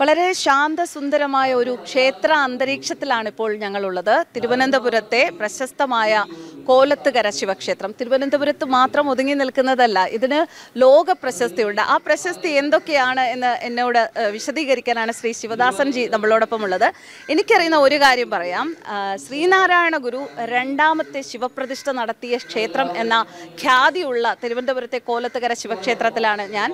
വളരെ ശാന്തസുന്ദരമായ ഒരു ക്ഷേത്ര അന്തരീക്ഷത്തിലാണ് ഇപ്പോൾ ഞങ്ങളുള്ളത് തിരുവനന്തപുരത്തെ പ്രശസ്തമായ കോലത്തുകര ശിവക്ഷേത്രം തിരുവനന്തപുരത്ത് മാത്രം ഒതുങ്ങി നിൽക്കുന്നതല്ല ഇതിന് ലോക പ്രശസ്തിയുണ്ട് ആ പ്രശസ്തി എന്തൊക്കെയാണ് എന്ന് എന്നോട് വിശദീകരിക്കാനാണ് ശ്രീ ശിവദാസൻ ജി നമ്മളോടൊപ്പം ഉള്ളത് എനിക്കറിയുന്ന ഒരു കാര്യം പറയാം ശ്രീനാരായണ ഗുരു രണ്ടാമത്തെ ശിവപ്രതിഷ്ഠ നടത്തിയ ക്ഷേത്രം എന്ന ഖ്യാതിയുള്ള തിരുവനന്തപുരത്തെ കോലത്തുകര ശിവക്ഷേത്രത്തിലാണ് ഞാൻ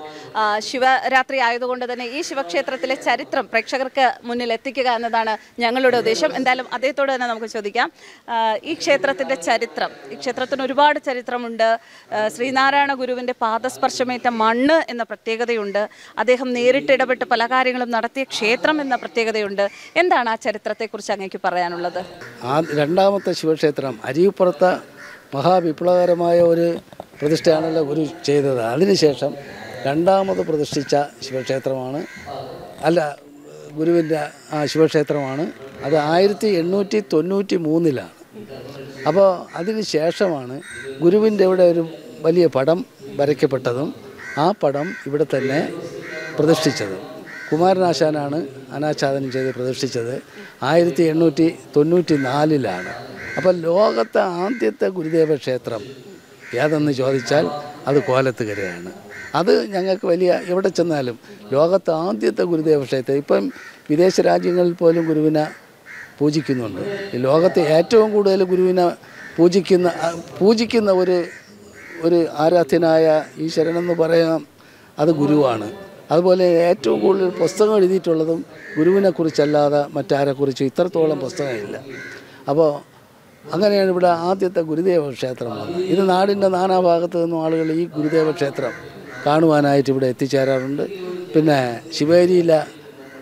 ശിവരാത്രി ആയതുകൊണ്ട് തന്നെ ഈ ശിവക്ഷേത്രത്തിലെ ചരിത്രം പ്രേക്ഷകർക്ക് മുന്നിൽ എത്തിക്കുക എന്നതാണ് ഞങ്ങളുടെ ഉദ്ദേശം എന്തായാലും അദ്ദേഹത്തോട് തന്നെ നമുക്ക് ചോദിക്കാം ഈ ക്ഷേത്രത്തിൻ്റെ ചരിത്രം ഈ ക്ഷേത്രത്തിന് ഒരുപാട് ചരിത്രമുണ്ട് ശ്രീനാരായണ ഗുരുവിൻ്റെ പാദസ്പർശമേറ്റ മണ്ണ് എന്ന പ്രത്യേകതയുണ്ട് അദ്ദേഹം നേരിട്ട് ഇടപെട്ട് പല കാര്യങ്ങളും നടത്തിയ ക്ഷേത്രം എന്ന പ്രത്യേകതയുണ്ട് എന്താണ് ആ ചരിത്രത്തെക്കുറിച്ച് അങ്ങേക്ക് പറയാനുള്ളത് ആ രണ്ടാമത്തെ ശിവക്ഷേത്രം അരിപ്പുറത്ത് മഹാവിപ്ലവകരമായ ഒരു പ്രതിഷ്ഠയാണല്ലോ ഗുരു ചെയ്തത് അതിനുശേഷം രണ്ടാമത് പ്രതിഷ്ഠിച്ച ശിവക്ഷേത്രമാണ് അല്ല ഗുരുവിൻ്റെ ആ ശിവക്ഷേത്രമാണ് അത് ആയിരത്തി എണ്ണൂറ്റി തൊണ്ണൂറ്റി മൂന്നിലാണ് അപ്പോൾ അതിന് ശേഷമാണ് ഗുരുവിൻ്റെ ഇവിടെ ഒരു വലിയ പടം വരയ്ക്കപ്പെട്ടതും ആ പടം ഇവിടെ തന്നെ പ്രതിഷ്ഠിച്ചത് കുമാരനാശാനാണ് അനാച്ഛാദനം ചെയ്ത് പ്രതിഷ്ഠിച്ചത് ആയിരത്തി എണ്ണൂറ്റി തൊണ്ണൂറ്റി നാലിലാണ് അപ്പോൾ ലോകത്തെ ആദ്യത്തെ ഗുരുദേവ ക്ഷേത്രം ഏതെന്ന് ചോദിച്ചാൽ അത് കോലത്തുകരയാണ് അത് ഞങ്ങൾക്ക് വലിയ എവിടെ ചെന്നാലും ലോകത്തെ ആദ്യത്തെ ഗുരുദേവ ക്ഷേത്രം ഇപ്പം വിദേശ രാജ്യങ്ങളിൽ പോലും ഗുരുവിനെ പൂജിക്കുന്നുണ്ട് ലോകത്തെ ഏറ്റവും കൂടുതൽ ഗുരുവിനെ പൂജിക്കുന്ന പൂജിക്കുന്ന ഒരു ഒരു ആരാധ്യനായ ഈശ്വരനെന്ന് പറയാം അത് ഗുരുവാണ് അതുപോലെ ഏറ്റവും കൂടുതൽ പുസ്തകം എഴുതിയിട്ടുള്ളതും ഗുരുവിനെക്കുറിച്ചല്ലാതെ മറ്റാരെക്കുറിച്ചും ഇത്രത്തോളം പുസ്തകമില്ല അപ്പോൾ അങ്ങനെയാണ് ഇവിടെ ആദ്യത്തെ ഗുരുദേവ ക്ഷേത്രം വന്നത് ഇത് നാടിൻ്റെ നാനാഭാഗത്തു നിന്നും ആളുകൾ ഈ ഗുരുദേവ ക്ഷേത്രം കാണുവാനായിട്ട് ഇവിടെ എത്തിച്ചേരാറുണ്ട് പിന്നെ ശിവേരിയില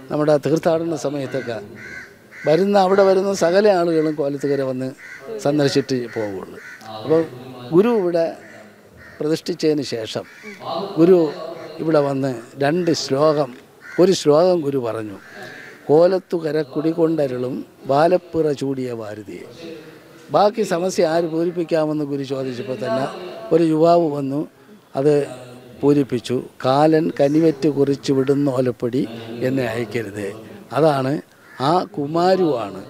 നമ്മുടെ തീർത്ഥാടന സമയത്തൊക്കെ വരുന്ന അവിടെ വരുന്ന സകല ആളുകളും കോലത്തുകര വന്ന് സന്ദർശിച്ചിട്ട് പോവുള്ളൂ അപ്പോൾ ഗുരു ഇവിടെ പ്രതിഷ്ഠിച്ചതിന് ശേഷം ഗുരു ഇവിടെ വന്ന് രണ്ട് ശ്ലോകം ഒരു ശ്ലോകം ഗുരു പറഞ്ഞു കോലത്തുകര കുടികൊണ്ടരുളും ബാലപ്പിറ ചൂടിയ ഭാരതിയെ ബാക്കി സമസ്യ ആര് പൂരിപ്പിക്കാമെന്ന് ഗുരു ചോദിച്ചപ്പോൾ തന്നെ ഒരു യുവാവ് വന്നു അത് പൂരിപ്പിച്ചു കാലൻ കനിവെറ്റ് കുറിച്ച് വിടുന്ന ഓലപ്പൊടി എന്നെ അയക്കരുത് അതാണ് ആ കുമാരുവാണ്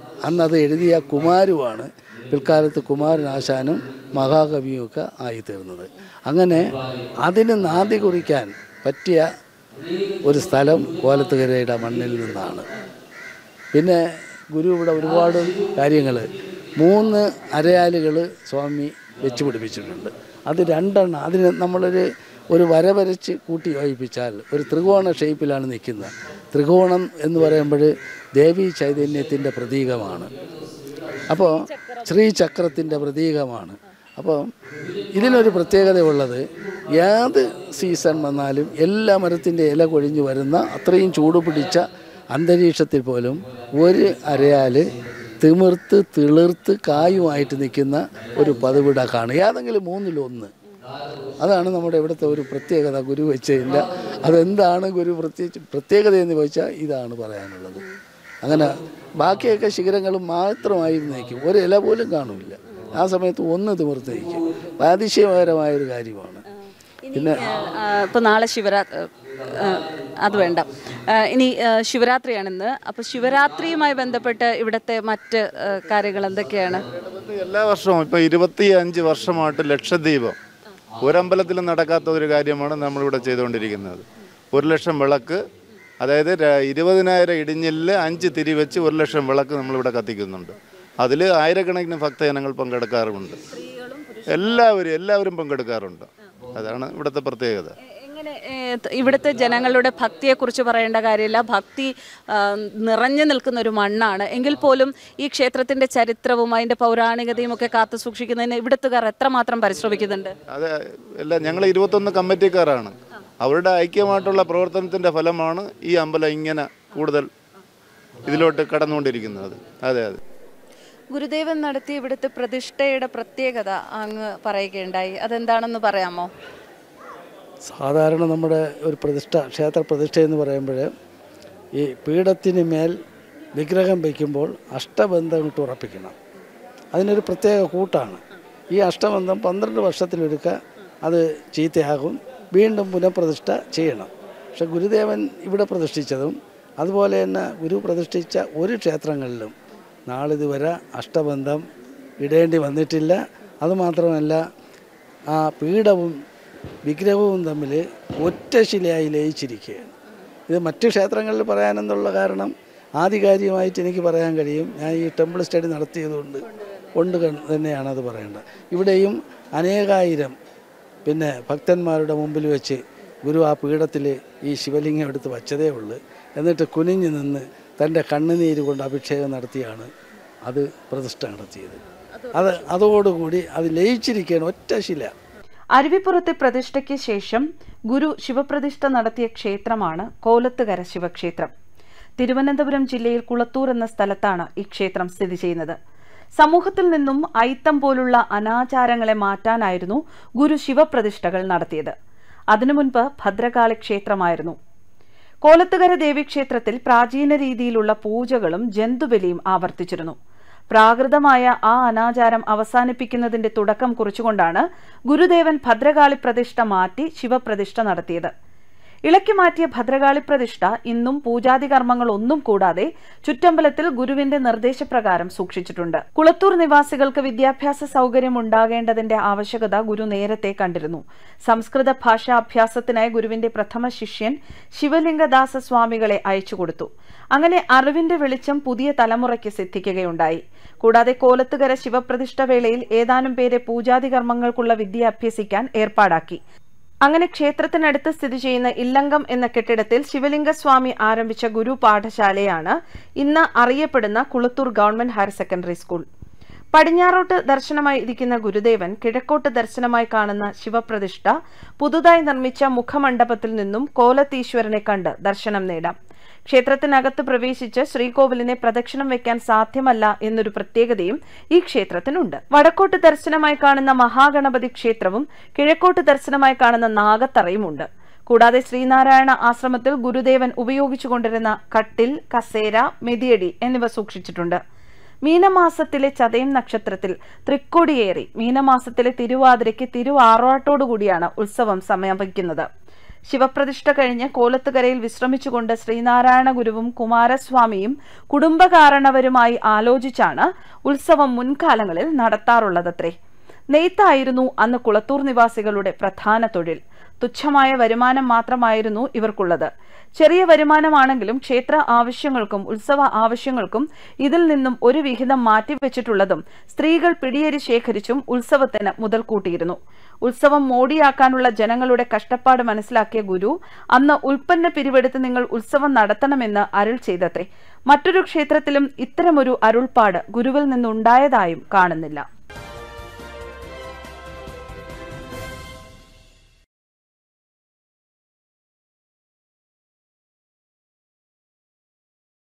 അത് എഴുതിയ കുമാരുവാണ് പിൽക്കാലത്ത് കുമാരനാശാനും മഹാകവിയുമൊക്കെ ആയിത്തീർന്നത് അങ്ങനെ അതിന് നാന്തി കുറിക്കാൻ പറ്റിയ ഒരു സ്ഥലം കോലത്തുകരയുടെ മണ്ണിൽ നിന്നാണ് പിന്നെ ഗുരു ഇവിടെ ഒരുപാട് കാര്യങ്ങൾ മൂന്ന് അരയാലുകൾ സ്വാമി വെച്ച് പിടിപ്പിച്ചിട്ടുണ്ട് അത് രണ്ടെണ്ണം അതിന് നമ്മളൊരു ഒരു വര വരച്ച് കൂട്ടി യോജിപ്പിച്ചാൽ ഒരു ത്രികോണ ഷേപ്പിലാണ് നിൽക്കുന്നത് ത്രികോണം എന്ന് പറയുമ്പോൾ ദേവി ചൈതന്യത്തിൻ്റെ പ്രതീകമാണ് അപ്പോൾ ശ്രീചക്രത്തിൻ്റെ പ്രതീകമാണ് അപ്പോൾ ഇതിനൊരു പ്രത്യേകതയുള്ളത് ഏത് സീസൺ വന്നാലും എല്ലാ മരത്തിൻ്റെ ഇല കൊഴിഞ്ഞ് വരുന്ന അത്രയും ചൂട് പിടിച്ച അന്തരീക്ഷത്തിൽ പോലും ഒരു അരയാൽ തിമിർത്ത് തിളിർത്ത് കായുമായിട്ട് നിൽക്കുന്ന ഒരു പതിവിടക്കാണ് ഏതെങ്കിലും മൂന്നിലൊന്ന് അതാണ് നമ്മുടെ ഇവിടുത്തെ ഒരു പ്രത്യേകത ഗുരു വെച്ചതില്ല അതെന്താണ് ഗുരു പ്രത്യേകിച്ച് പ്രത്യേകത എന്ന് ചോദിച്ചാൽ ഇതാണ് പറയാനുള്ളത് അങ്ങനെ ബാക്കിയൊക്കെ ശിഖരങ്ങൾ മാത്രമായിരുന്നേക്കും ഒരു ഇല പോലും കാണില്ല ആ സമയത്ത് ഒന്ന് തിമിർത്തേക്കും അതിശയകരമായൊരു കാര്യമാണ് പിന്നെ ഇപ്പം നാളെ ശിവരാത്രി അത് വേണ്ട ഇനി ശിവരാത്രിയാണ് ഇന്ന് അപ്പോൾ ശിവരാത്രിയുമായി ബന്ധപ്പെട്ട് ഇവിടുത്തെ മറ്റ് കാര്യങ്ങൾ എന്തൊക്കെയാണ് എല്ലാ വർഷവും ഇപ്പം ഇരുപത്തി അഞ്ച് വർഷമായിട്ട് ലക്ഷദ്വീപം ഒരമ്പലത്തിൽ നടക്കാത്ത ഒരു കാര്യമാണ് നമ്മളിവിടെ ചെയ്തുകൊണ്ടിരിക്കുന്നത് ഒരു ലക്ഷം വിളക്ക് അതായത് ഇരുപതിനായിരം ഇടിഞ്ഞിൽ അഞ്ച് തിരി വെച്ച് ഒരു ലക്ഷം വിളക്ക് നമ്മളിവിടെ കത്തിക്കുന്നുണ്ട് അതിൽ ആയിരക്കണക്കിന് ഭക്തജനങ്ങൾ പങ്കെടുക്കാറുമുണ്ട് എല്ലാവരും എല്ലാവരും പങ്കെടുക്കാറുണ്ട് അതാണ് ഇവിടുത്തെ പ്രത്യേകത സമയത്ത് ഇവിടുത്തെ ജനങ്ങളുടെ ഭക്തിയെക്കുറിച്ച് പറയേണ്ട കാര്യമില്ല ഭക്തി നിറഞ്ഞു നിൽക്കുന്ന ഒരു മണ്ണാണ് എങ്കിൽ പോലും ഈ ക്ഷേത്രത്തിന്റെ ചരിത്രവും അതിന്റെ പൗരാണികതയും ഒക്കെ കാത്തു സൂക്ഷിക്കുന്നതിന് ഇവിടുത്തുകാർ എത്രമാത്രം പരിശ്രമിക്കുന്നുണ്ട് അതെ അല്ല ഞങ്ങൾ ഇരുപത്തൊന്ന് കമ്മിറ്റിക്കാരാണ് അവരുടെ ഐക്യമായിട്ടുള്ള പ്രവർത്തനത്തിന്റെ ഫലമാണ് ഈ അമ്പലം ഇങ്ങനെ കൂടുതൽ ഇതിലോട്ട് കടന്നുകൊണ്ടിരിക്കുന്നത് അതെ അതെ ഗുരുദേവൻ നടത്തിയ ഇവിടുത്തെ പ്രതിഷ്ഠയുടെ പ്രത്യേകത അങ്ങ് പറയുകയുണ്ടായി അതെന്താണെന്ന് പറയാമോ സാധാരണ നമ്മുടെ ഒരു പ്രതിഷ്ഠ ക്ഷേത്ര പ്രതിഷ്ഠ എന്ന് പറയുമ്പോൾ ഈ പീഠത്തിന് മേൽ വിഗ്രഹം വയ്ക്കുമ്പോൾ അഷ്ടബന്ധം ഇട്ട് ഉറപ്പിക്കണം അതിനൊരു പ്രത്യേക കൂട്ടാണ് ഈ അഷ്ടബന്ധം പന്ത്രണ്ട് വർഷത്തിലൊരുക്ക അത് ചീത്തയാകും വീണ്ടും പുനഃപ്രതിഷ്ഠ ചെയ്യണം പക്ഷെ ഗുരുദേവൻ ഇവിടെ പ്രതിഷ്ഠിച്ചതും അതുപോലെ തന്നെ ഗുരു പ്രതിഷ്ഠിച്ച ഒരു ക്ഷേത്രങ്ങളിലും നാളിതുവരെ അഷ്ടബന്ധം ഇടേണ്ടി വന്നിട്ടില്ല അതുമാത്രമല്ല ആ പീഠവും വിഗ്രഹവും തമ്മിൽ ഒറ്റ ശിലയായി ലയിച്ചിരിക്കുകയാണ് ഇത് മറ്റു ക്ഷേത്രങ്ങളിൽ പറയാനെന്നുള്ള കാരണം ആധികാരികമായിട്ട് എനിക്ക് പറയാൻ കഴിയും ഞാൻ ഈ ടെമ്പിൾ സ്റ്റഡി നടത്തിയതുകൊണ്ട് കൊണ്ട് തന്നെയാണ് അത് പറയേണ്ടത് ഇവിടെയും അനേകായിരം പിന്നെ ഭക്തന്മാരുടെ മുമ്പിൽ വെച്ച് ഗുരു ആ പീഠത്തിൽ ഈ ശിവലിംഗം എടുത്ത് വച്ചതേ ഉള്ളൂ എന്നിട്ട് കുനിഞ്ഞു നിന്ന് തൻ്റെ കണ്ണുനീര് കൊണ്ട് അഭിഷേകം നടത്തിയാണ് അത് പ്രതിഷ്ഠ നടത്തിയത് അത് അതോടുകൂടി അത് ലയിച്ചിരിക്കുകയാണ് ഒറ്റ ശില അരുവിപ്പുറത്തെ പ്രതിഷ്ഠയ്ക്ക് ശേഷം ഗുരു ശിവപ്രതിഷ്ഠ നടത്തിയ ക്ഷേത്രമാണ് കോലത്തുകര ശിവക്ഷേത്രം തിരുവനന്തപുരം ജില്ലയിൽ കുളത്തൂർ എന്ന സ്ഥലത്താണ് ഈ ക്ഷേത്രം സ്ഥിതി ചെയ്യുന്നത് സമൂഹത്തിൽ നിന്നും ഐത്തം പോലുള്ള അനാചാരങ്ങളെ മാറ്റാനായിരുന്നു ഗുരു ശിവപ്രതിഷ്ഠകൾ നടത്തിയത് അതിനു മുൻപ് ഭദ്രകാളി ക്ഷേത്രമായിരുന്നു കോലത്തുകര ദേവീക്ഷേത്രത്തിൽ പ്രാചീന രീതിയിലുള്ള പൂജകളും ജന്തുബലിയും ആവർത്തിച്ചിരുന്നു പ്രാകൃതമായ ആ അനാചാരം അവസാനിപ്പിക്കുന്നതിന്റെ തുടക്കം കുറിച്ചുകൊണ്ടാണ് ഗുരുദേവൻ ഭദ്രകാളി പ്രതിഷ്ഠ മാറ്റി ശിവപ്രതിഷ്ഠ നടത്തിയത് ഇളക്കി മാറ്റിയ ഭദ്രകാളി പ്രതിഷ്ഠ ഇന്നും പൂജാതി കർമ്മങ്ങൾ ഒന്നും കൂടാതെ ചുറ്റമ്പലത്തിൽ ഗുരുവിന്റെ നിർദ്ദേശപ്രകാരം സൂക്ഷിച്ചിട്ടുണ്ട് കുളത്തൂർ നിവാസികൾക്ക് വിദ്യാഭ്യാസ സൗകര്യം ഉണ്ടാകേണ്ടതിന്റെ ആവശ്യകത ഗുരു നേരത്തെ കണ്ടിരുന്നു സംസ്കൃത ഭാഷാ അഭ്യാസത്തിനായി ഗുരുവിന്റെ പ്രഥമ ശിഷ്യൻ ശിവലിംഗദാസ സ്വാമികളെ അയച്ചുകൊടുത്തു അങ്ങനെ അറിവിന്റെ വെളിച്ചം പുതിയ തലമുറയ്ക്ക് സിദ്ധിക്കുകയുണ്ടായി കൂടാതെ കോലത്തുകര ശിവപ്രതിഷ്ഠ വേളയിൽ ഏതാനും പേരെ പൂജാതി കർമ്മങ്ങൾക്കുള്ള വിദ്യ അഭ്യസിക്കാൻ ഏർപ്പാടാക്കി അങ്ങനെ ക്ഷേത്രത്തിനടുത്ത് സ്ഥിതി ചെയ്യുന്ന ഇല്ലങ്കം എന്ന കെട്ടിടത്തിൽ ശിവലിംഗസ്വാമി ആരംഭിച്ച ഗുരു പാഠശാലയാണ് ഇന്ന് അറിയപ്പെടുന്ന Kulathoor government higher secondary school പടിഞ്ഞാറോട്ട് ദർശനമായി ഇരിക്കുന്ന ഗുരുദേവൻ കിഴക്കോട്ട് ദർശനമായി കാണുന്ന ശിവപ്രതിഷ്ഠ പുതുതായി നിർമ്മിച്ച മുഖമണ്ഡപത്തിൽ നിന്നും കോലത്തീശ്വരനെ കണ്ട് ദർശനം നേടാം ക്ഷേത്രത്തിനകത്ത് പ്രവേശിച്ച് ശ്രീകോവിലിനെ പ്രദക്ഷിണം വെക്കാൻ സാധ്യമല്ല എന്നൊരു പ്രത്യേകതയും ഈ ക്ഷേത്രത്തിനുണ്ട് വടക്കോട്ട് ദർശനമായി കാണുന്ന മഹാഗണപതി ക്ഷേത്രവും കിഴക്കോട്ട് ദർശനമായി കാണുന്ന നാഗത്തറയുമുണ്ട് കൂടാതെ ശ്രീനാരായണ ആശ്രമത്തിൽ ഗുരുദേവൻ ഉപയോഗിച്ചുകൊണ്ടിരുന്ന കട്ടിൽ കസേര മെതിയടി എന്നിവ സൂക്ഷിച്ചിട്ടുണ്ട് മീനമാസത്തിലെ ചതയം നക്ഷത്രത്തിൽ തൃക്കൊടിയേറി മീനമാസത്തിലെ തിരുവാതിരയ്ക്ക് തിരുവാറാട്ടോടുകൂടിയാണ് ഉത്സവം സമാപിക്കുന്നത് ശിവപ്രതിഷ്ഠ കഴിഞ്ഞ് കോലത്തുകരയിൽ വിശ്രമിച്ചുകൊണ്ട് ശ്രീനാരായണ ഗുരുവും കുമാരസ്വാമിയും കുടുംബകാരണവരുമായി ആലോചിച്ചാണ് ഉത്സവം മുൻകാലങ്ങളിൽ നടത്താറുള്ളതത്രേ നെയ്ത്തായിരുന്നു അന്ന് കുളത്തൂർ നിവാസികളുടെ പ്രധാന തൊഴിൽ തുച്ഛമായ വരുമാനം മാത്രമായിരുന്നു ഇവർക്കുള്ളത് ചെറിയ വരുമാനമാണെങ്കിലും ക്ഷേത്ര ആവശ്യങ്ങൾക്കും ഉത്സവ ആവശ്യങ്ങൾക്കും ഇതിൽ നിന്നും ഒരു വിഹിതം മാറ്റിവെച്ചിട്ടുള്ളതും സ്ത്രീകൾ പിടിയേരി ശേഖരിച്ചും ഉത്സവത്തിന് മുതൽ കൂട്ടിയിരുന്നു ഉത്സവം മോടിയാക്കാനുള്ള ജനങ്ങളുടെ കഷ്ടപ്പാട് മനസ്സിലാക്കിയ ഗുരു അന്ന് ഉൽപ്പന്ന പിരിവെടുത്ത് നിങ്ങൾ ഉത്സവം നടത്തണമെന്ന് അരുൾ ചെയ്തത്രേ മറ്റൊരു ക്ഷേത്രത്തിലും ഇത്തരമൊരു അരുൾപ്പാട് ഗുരുവിൽ നിന്നുണ്ടായതായും കാണുന്നില്ല